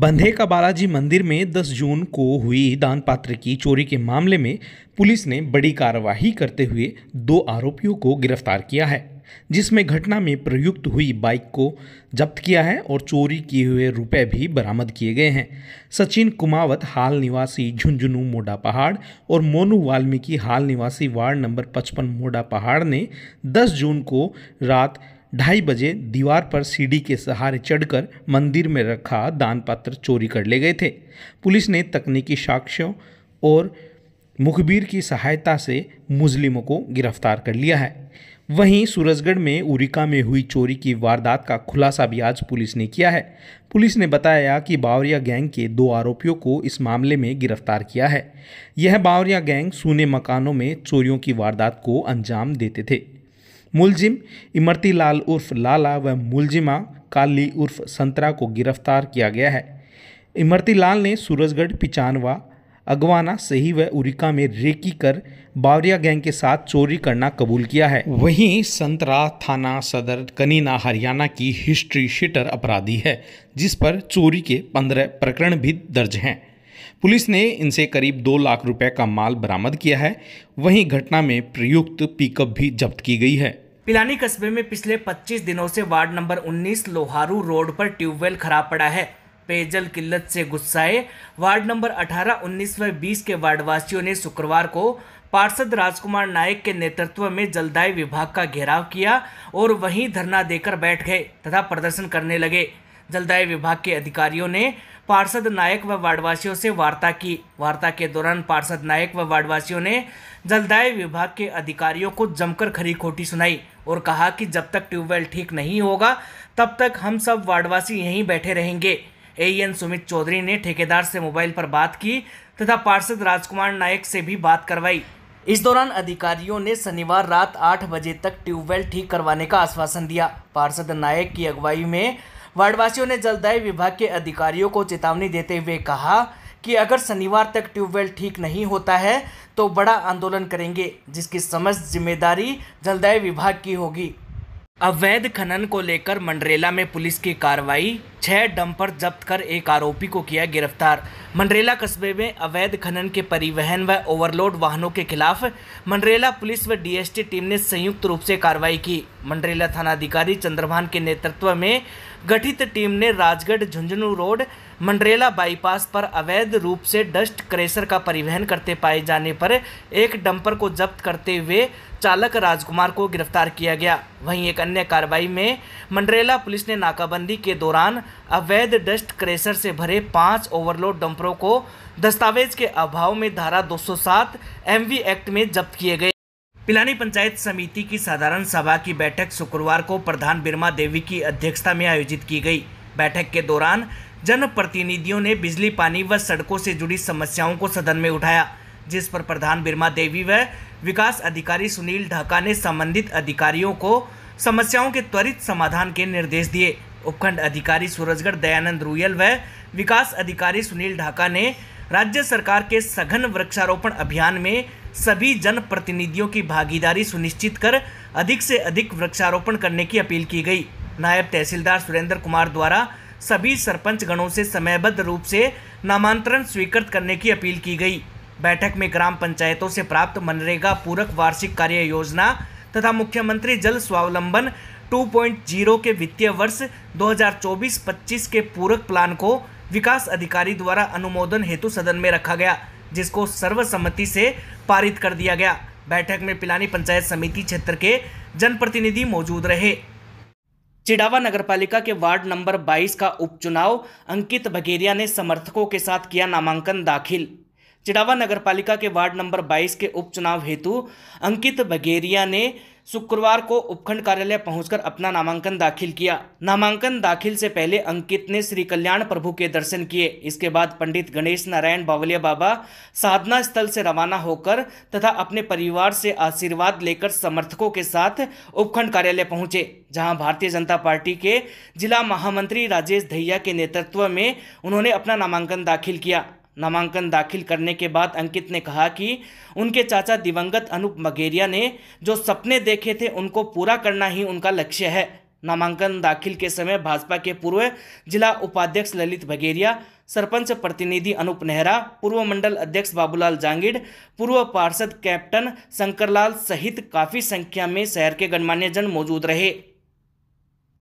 बंधे का बालाजी मंदिर में 10 जून को हुई दान पात्र की चोरी के मामले में पुलिस ने बड़ी कार्रवाई करते हुए दो आरोपियों को गिरफ्तार किया है जिसमें घटना में प्रयुक्त हुई बाइक को जब्त किया है और चोरी किए हुए रुपए भी बरामद किए गए हैं सचिन कुमावत हाल निवासी झुंझुनू मोडा पहाड़ और मोनू वाल्मीकि हाल निवासी वार्ड नंबर 55 मोडा पहाड़ ने 10 जून को रात ढाई बजे दीवार पर सीढ़ी के सहारे चढ़कर मंदिर में रखा दान पात्र चोरी कर ले गए थे पुलिस ने तकनीकी साक्ष्यों और मुखबिर की सहायता से मुजलिमों को गिरफ्तार कर लिया है वहीं सूरजगढ़ में उरिका में हुई चोरी की वारदात का खुलासा भी आज पुलिस ने किया है पुलिस ने बताया कि बावरिया गैंग के दो आरोपियों को इस मामले में गिरफ्तार किया है यह बावरिया गैंग सूने मकानों में चोरियों की वारदात को अंजाम देते थे मुलजिम इमरती लाल उर्फ लाला व मुलजिमा काली उर्फ संतरा को गिरफ्तार किया गया है इमरती लाल ने सूरजगढ़ पिचानवा अगवाना सही व उरिका में रेकी कर बावरिया गैंग के साथ चोरी करना कबूल किया है वहीं संतरा थाना सदर कनीना हरियाणा की हिस्ट्री शिटर अपराधी है जिस पर चोरी के पंद्रह प्रकरण भी दर्ज हैं पुलिस ने इनसे करीब दो लाख रुपए का माल बरामद किया है वहीं घटना में प्रयुक्त पिकअप भी जब्त की गई है पिलानी कस्बे में पिछले 25 दिनों से वार्ड नंबर 19 लोहारू रोड पर ट्यूबवेल खराब पड़ा है पेयजल किल्लत से गुस्साए वार्ड नंबर 18, 19 व 20 के वार्डवासियों ने शुक्रवार को पार्षद राजकुमार नायक के नेतृत्व में जलदाय विभाग का घेराव किया और वहीं धरना देकर बैठ गए तथा प्रदर्शन करने लगे जलदाय विभाग के अधिकारियों ने पार्षद नायक व वार्डवासियों से वार्ता की वार्ता के दौरान पार्षद नायक व वार्डवासियों ने जलदाय विभाग के अधिकारियों को जमकर खरी खोटी सुनाई और कहा कि जब तक ट्यूबवेल ठीक नहीं होगा तब तक हम सब वार्डवासी यहीं बैठे रहेंगे एएन e सुमित चौधरी ने ठेकेदार से मोबाइल पर बात की तथा पार्षद राजकुमार नायक से भी बात करवाई इस दौरान अधिकारियों ने शनिवार रात आठ बजे तक ट्यूबवेल ठीक करवाने का आश्वासन दिया पार्षद नायक की अगुवाई में वार्डवासियों ने जलदाय विभाग के अधिकारियों को चेतावनी देते हुए कहा कि अगर शनिवार तक ट्यूबवेल ठीक नहीं होता है तो बड़ा आंदोलन करेंगे जिसकी समस्त जिम्मेदारी जलदाय विभाग की होगी अवैध खनन को लेकर मंडरेला में पुलिस की कार्रवाई छह डंपर जब्त कर एक आरोपी को किया गिरफ्तार मंडरेला कस्बे में अवैध खनन के परिवहन व ओवरलोड वाहनों के खिलाफ मंडरेला पुलिस व डीएसटी टीम ने संयुक्त रूप से कार्रवाई की मंडरेला थानाधिकारी चंद्रभान के नेतृत्व में गठित टीम ने राजगढ़ झुंझुनू रोड मंडरेला बाईपास पर अवैध रूप से डस्ट क्रेशर का परिवहन करते पाए जाने पर एक डंपर को जब्त करते हुए चालक राजकुमार को गिरफ्तार किया गया वहीं एक अन्य कार्रवाई में मंडरेला पुलिस ने नाकाबंदी के दौरान अवैध डस्ट क्रेशर से भरे पांच ओवरलोड डंपरों को दस्तावेज के अभाव में धारा 207 एमवी एक्ट में जब्त किए गए पिलानी पंचायत समिति की साधारण सभा की बैठक शुक्रवार को प्रधान बिरमा देवी की अध्यक्षता में आयोजित की गई बैठक के दौरान जनप्रतिनिधियों ने बिजली पानी व सड़कों से जुड़ी समस्याओं को सदन में उठाया जिस पर प्रधान बिरमा देवी व विकास अधिकारी सुनील ढाका ने संबंधित अधिकारियों को समस्याओं के त्वरित समाधान के निर्देश दिए उपखंड अधिकारी सूरजगढ़ दयानंद रुयल व विकास अधिकारी सुनील ढाका ने राज्य सरकार के सघन वृक्षारोपण अभियान में सभी जनप्रतिनिधियों की भागीदारी सुनिश्चित कर अधिक से अधिक वृक्षारोपण करने की अपील की गई नायब तहसीलदार सुरेंद्र कुमार द्वारा सभी सरपंच गणों से समयबद्ध रूप से नामांतरण स्वीकृत करने की अपील की गई बैठक में ग्राम पंचायतों से प्राप्त मनरेगा पूरक वार्षिक कार्य योजना तथा मुख्यमंत्री जल स्वावलंबन 2.0 के वित्तीय वर्ष 2024-25 के पूरक प्लान को विकास अधिकारी द्वारा अनुमोदन हेतु सदन में रखा गया जिसको सर्वसम्मति से पारित कर दिया गया बैठक में पिलानी पंचायत समिति क्षेत्र के जनप्रतिनिधि मौजूद रहे चिड़ावा नगरपालिका के वार्ड नंबर 22 का उपचुनाव अंकित बघेरिया ने समर्थकों के साथ किया नामांकन दाखिल चिड़ावा नगरपालिका के वार्ड नंबर 22 के उपचुनाव हेतु अंकित बघेरिया ने शुक्रवार को उपखंड कार्यालय पहुंचकर अपना नामांकन दाखिल किया नामांकन दाखिल से पहले अंकित ने श्री कल्याण प्रभु के दर्शन किए इसके बाद पंडित गणेश नारायण बावलिया बाबा साधना स्थल से रवाना होकर तथा अपने परिवार से आशीर्वाद लेकर समर्थकों के साथ उपखंड कार्यालय पहुंचे जहां भारतीय जनता पार्टी के जिला महामंत्री राजेश धैया के नेतृत्व में उन्होंने अपना नामांकन दाखिल किया नामांकन दाखिल करने के बाद अंकित ने कहा कि उनके चाचा दिवंगत अनूप मगेरिया ने जो सपने देखे थे उनको पूरा करना ही उनका लक्ष्य है नामांकन दाखिल के समय भाजपा के पूर्व जिला उपाध्यक्ष ललित बगेरिया सरपंच प्रतिनिधि अनूप नेहरा पूर्व मंडल अध्यक्ष बाबूलाल जांगिड़ पूर्व पार्षद कैप्टन शंकरलाल सहित काफ़ी संख्या में शहर के गणमान्य जन मौजूद रहे